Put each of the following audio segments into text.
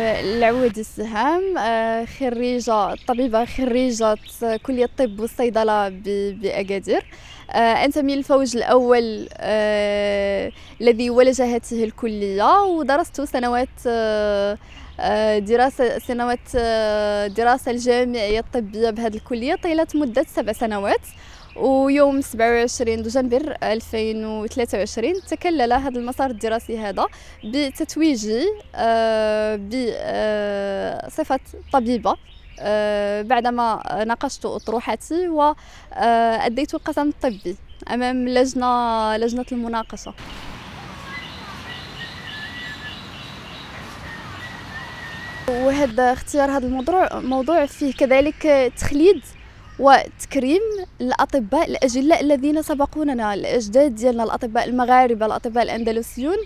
العود السهام آه، خريجة طبيبة خريجة كلية الطب والصيدلة بأكادير آه، أنتمي للفوج الأول آه، الذي ولجهته الكلية ودرست سنوات دراسة سنوات دراسة الجامعية الطبية بهذه الكلية طيلة مدة سبع سنوات ويوم 27 دجنبر 2023 تكلل هذا المسار الدراسي هذا بتتويجي آه، بصفة آه، طبيبة آه، بعدما ناقشت أطروحتي وأديت القسم الطبي أمام لجنة لجنة المناقشة وهذا اختيار هذا الموضوع موضوع فيه كذلك تخليد وتكريم الأطباء الأجلاء الذين سبقوننا الأجداد ديالنا الأطباء المغاربة الأطباء الأندلسيون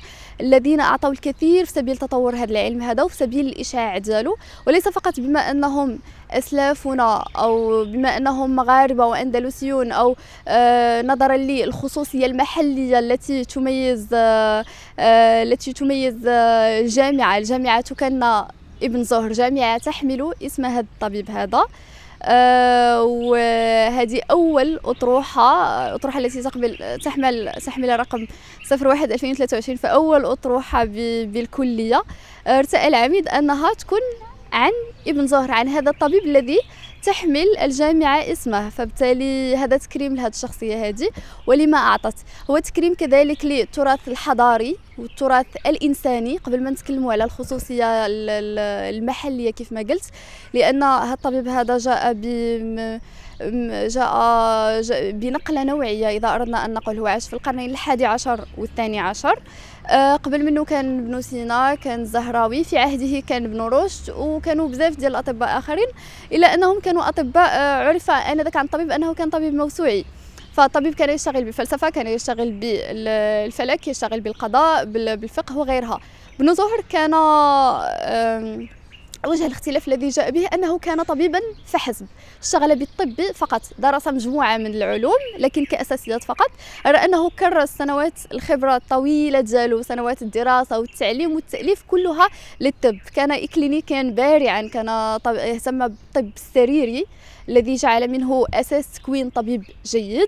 الذين أعطوا الكثير في سبيل تطور هذا العلم هذا وفي سبيل الإشاعة ديالو وليس فقط بما أنهم أسلافنا أو بما أنهم مغاربة وأندلسيون أو آه، نظرا للخصوصية المحلية التي تميز آه، آه، التي تميز الجامعة الجامعة كان ابن زهر جامعة تحمل اسم هذا الطبيب هذا آه وهذه أول أطروحة اطروحه التي تقبل تحمل تحمل رقم 01 2023 فأول أطروحة بالكلية ارتأى العميد أنها تكون عن ابن زهر عن هذا الطبيب الذي تحمل الجامعة اسمه فبالتالي هذا تكريم لهذه الشخصية هذه ولما أعطت هو تكريم كذلك للتراث الحضاري والتراث الإنساني قبل ما نتكلموا على الخصوصية المحلية كيف ما قلت لأن هذا الطبيب هذا جاء ب جاء, بنقله نوعيه اذا اردنا ان نقول هو عاش في القرنين الحادي عشر والثاني عشر أه، قبل منه كان ابن سينا كان الزهراوي في عهده كان ابن رشد وكانوا بزاف ديال الاطباء اخرين الا انهم كانوا اطباء أه، عرف انذاك عن الطبيب انه كان طبيب موسوعي فالطبيب كان يشتغل بالفلسفة كان يشتغل بالفلك يشتغل بالقضاء بالفقه وغيرها ابن زهر كان وجه الاختلاف الذي جاء به أنه كان طبيبا فحسب اشتغل بالطب فقط درس مجموعة من العلوم لكن كأساسيات فقط راى أنه كرس سنوات الخبرة الطويلة ديالو سنوات الدراسة والتعليم والتأليف كلها للطب كان إكلينيكيا بارعا كان اهتم الطب السريري الذي جعل منه أساس تكوين طبيب جيد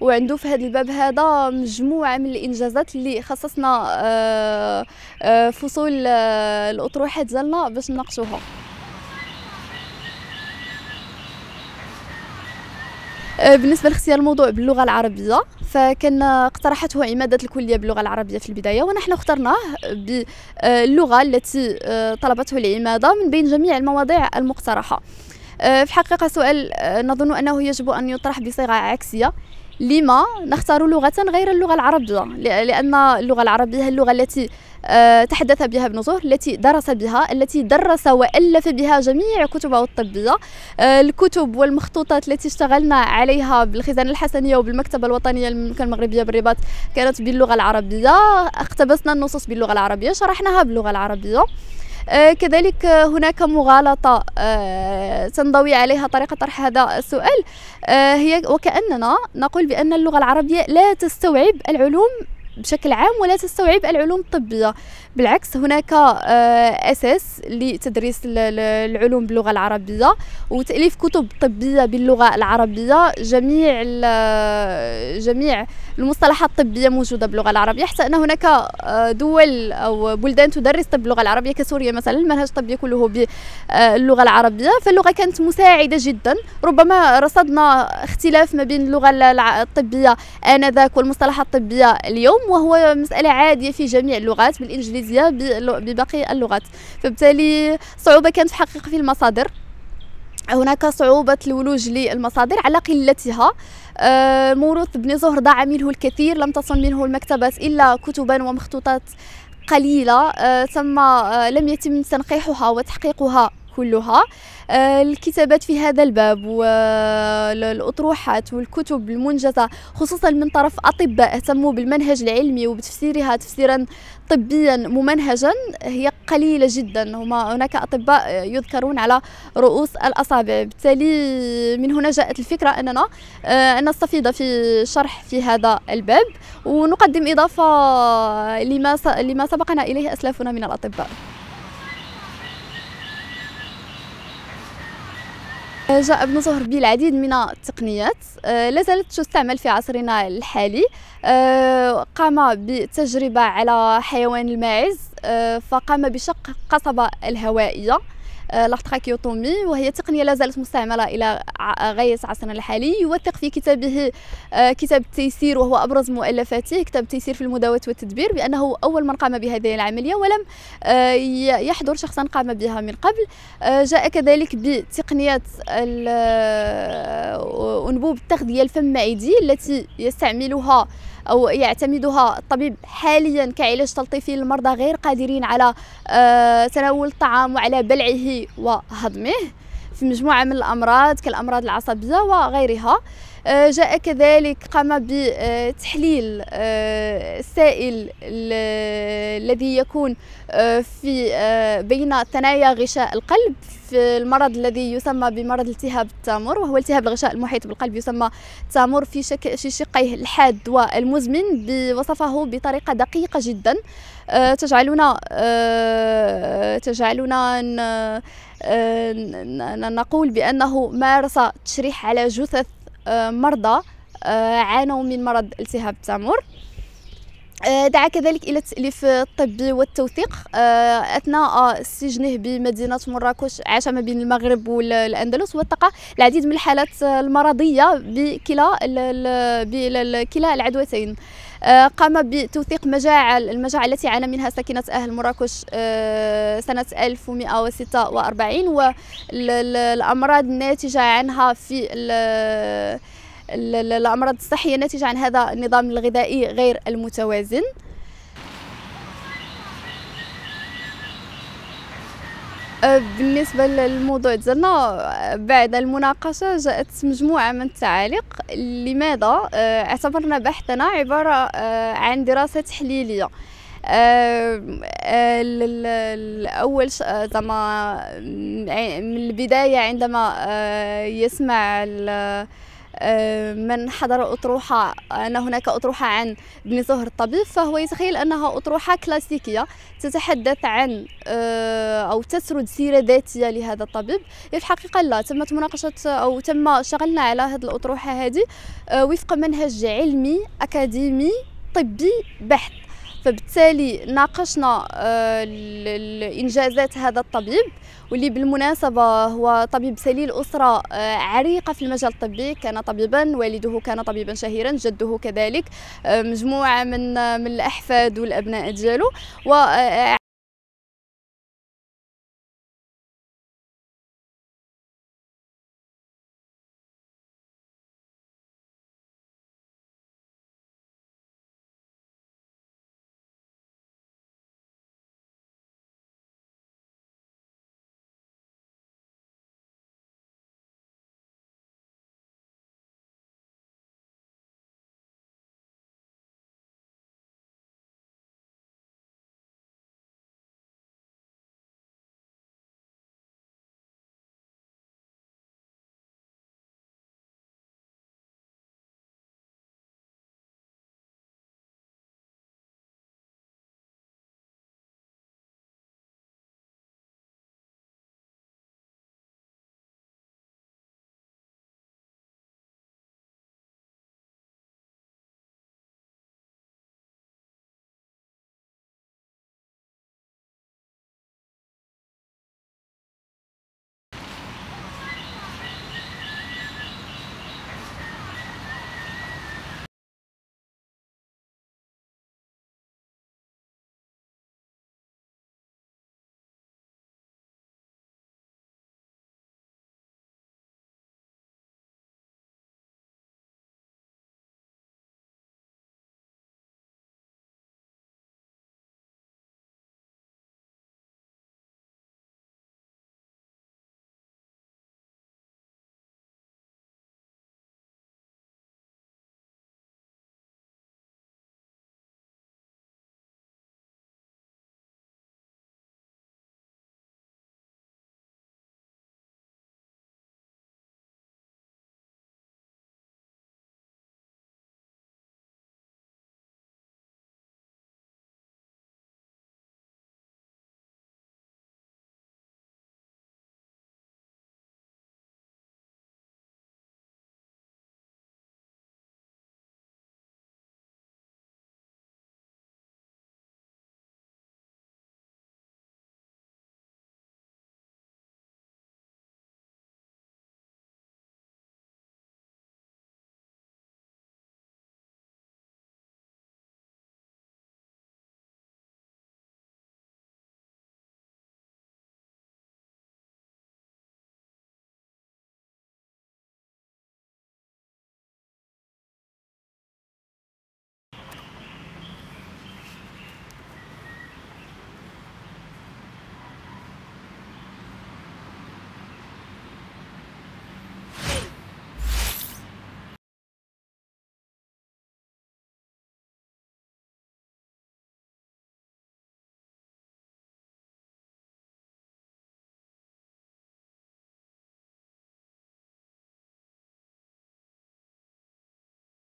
وعنده في هذا الباب هذا مجموعة من الإنجازات اللي خصصنا آه، آه، فصول آه، الأطروحة ديالنا باش نناقشوها آه، بالنسبه لاختيار الموضوع باللغه العربيه فكان اقترحته عماده الكليه باللغه العربيه في البدايه ونحن اخترناه باللغه التي آه، طلبته العماده من بين جميع المواضيع المقترحه آه، في حقيقه سؤال نظن انه يجب ان يطرح بصيغه عكسيه لما نختار لغة غير اللغة العربية لأن اللغة العربية هي اللغة التي آه، تحدث بها ابن زهر التي درس بها التي درس وألف بها جميع كتبه الطبية آه، الكتب والمخطوطات التي اشتغلنا عليها بالخزانة الحسنية وبالمكتبة الوطنية للمملكة المغربية بالرباط كانت باللغة العربية اقتبسنا النصوص باللغة العربية شرحناها باللغة العربية آه، كذلك هناك مغالطة تنضوي آه، عليها طريقة طرح هذا السؤال آه، هي وكأننا نقول بأن اللغة العربية لا تستوعب العلوم بشكل عام ولا تستوعب العلوم الطبية بالعكس هناك أساس لتدريس العلوم باللغة العربية وتأليف كتب طبية باللغة العربية جميع جميع المصطلحات الطبيه موجوده باللغه العربيه حتى ان هناك آه، دول او بلدان تدرس طب باللغه العربيه كسوريا مثلا المنهج الطبي كله باللغه آه، العربيه فاللغه كانت مساعده جدا ربما رصدنا اختلاف ما بين اللغه الطبيه انذاك والمصطلحات الطبيه اليوم وهو مساله عاديه في جميع اللغات بالانجليزيه بباقي اللغات فبالتالي صعوبه كانت في حقيقه في المصادر هناك صعوبة الولوج للمصادر على قلتها آه، موروث بن زهر ضاع منه الكثير لم تصل منه المكتبات إلا كتبا ومخطوطات قليلة تم آه، آه، لم يتم تنقيحها وتحقيقها كلها الكتابات في هذا الباب والأطروحات والكتب المنجزة خصوصا من طرف أطباء اهتموا بالمنهج العلمي وبتفسيرها تفسيرا طبيا ممنهجا هي قليله جدا هما هناك اطباء يذكرون على رؤوس الاصابع بالتالي من هنا جاءت الفكره اننا آه، نستفيض في شرح في هذا الباب ونقدم اضافه لما لما سبقنا اليه اسلافنا من الاطباء جاء ابن زهر بالعديد من التقنيات آه، لا زالت تستعمل في عصرنا الحالي آه، قام بتجربة على حيوان الماعز آه، فقام بشق قصبة الهوائية آه، لاختراكيوتومي وهي تقنية لا زالت مستعملة إلى آه، غاية عصرنا الحالي يوثق في كتابه آه، كتاب التيسير وهو أبرز مؤلفاته كتاب التيسير في المداواة والتدبير بأنه أول من قام بهذه العملية ولم يحضر شخصا قام بها من قبل جاء كذلك بتقنيات أنبوب التغذية الفمعيدي التي يستعملها أو يعتمدها الطبيب حاليا كعلاج تلطيفي للمرضى غير قادرين على آه، تناول الطعام وعلى بلعه وهضمه في مجموعة من الأمراض كالأمراض العصبية وغيرها آه، جاء كذلك قام بتحليل آه، السائل الذي يكون آه، في بين ثنايا غشاء القلب في المرض الذي يسمى بمرض التهاب التامر وهو التهاب الغشاء المحيط بالقلب يسمى تامر في, شقيه الحاد والمزمن بوصفه بطريقة دقيقة جدا تجعلنا تجعلنا آه، نقول بأنه مارس تشريح على جثث آه، مرضى آه، عانوا من مرض التهاب التمر آه، دعا كذلك الى تاليف الطب والتوثيق آه، اثناء سجنه بمدينه مراكش عاش ما بين المغرب والاندلس وثق العديد من الحالات المرضيه بكلا بكلا العدوتين آه، قام بتوثيق مجاعة المجاعة التي عانى منها سكنة أهل مراكش سنة 1146 والأمراض الناتجة عنها في الأمراض الصحية ناتجة عن هذا النظام الغذائي غير المتوازن أه، بالنسبة للموضوع ديالنا أه، بعد المناقشة جاءت مجموعة من التعاليق لماذا أه، اعتبرنا بحثنا عبارة عن دراسة تحليلية الاول زعما من البدايه عندما يسمع آه، من حضر أطروحة أن هناك أطروحة عن ابن زهر الطبيب فهو يتخيل أنها أطروحة كلاسيكية تتحدث عن آه، أو تسرد سيرة ذاتية لهذا الطبيب في الحقيقة لا تمت مناقشة أو تم اشتغلنا على هذه الأطروحة هذه آه، وفق منهج علمي أكاديمي طبي بحت فبالتالي ناقشنا آه، الانجازات هذا الطبيب واللي بالمناسبة هو طبيب سليل أسرة آه، عريقة في المجال الطبي كان طبيبا والده كان طبيبا شهيرا جده كذلك آه، مجموعة من من الأحفاد والأبناء ديالو